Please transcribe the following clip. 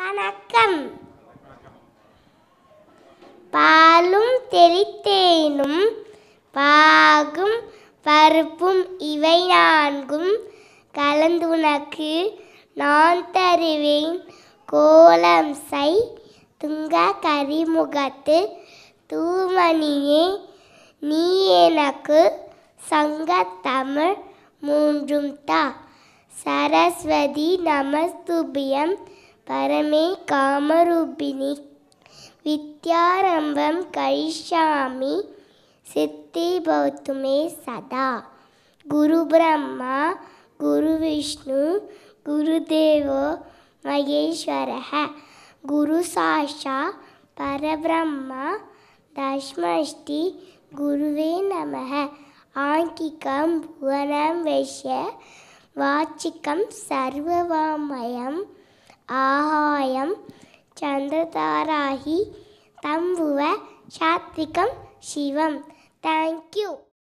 வணக்கம் பாலும் தெளித்தேனும் பாகும் பருப்பும் இவை நான்கும் உனக்கு நான் தருவேன் கோலம் சை துங்க கரிமுகத்து தூமணியே நீ எனக்கு சங்கத்தமிழ் மூன்றும் தா சரஸ்வதி நமஸ்துபியம் பரமே காமரூபிணி வித்யாரம்பம் கழிஷாமி சித்தி பௌத்துமே சதா குரு பிரம்மா குரு விஷ்ணு குருதேவோ மகேஸ்வரக குரு சாஷா பரபிரம்மா தஷ்மஷ்டி குருவே நமக ஆங்கிகம் புவனம் வைஷ்ய வாச்சிக்கம் சர்வவாமயம் ஆகாயம் சந்திரதாராகி தம்புவ சாத்விகம் சிவம் தேங்க்யூ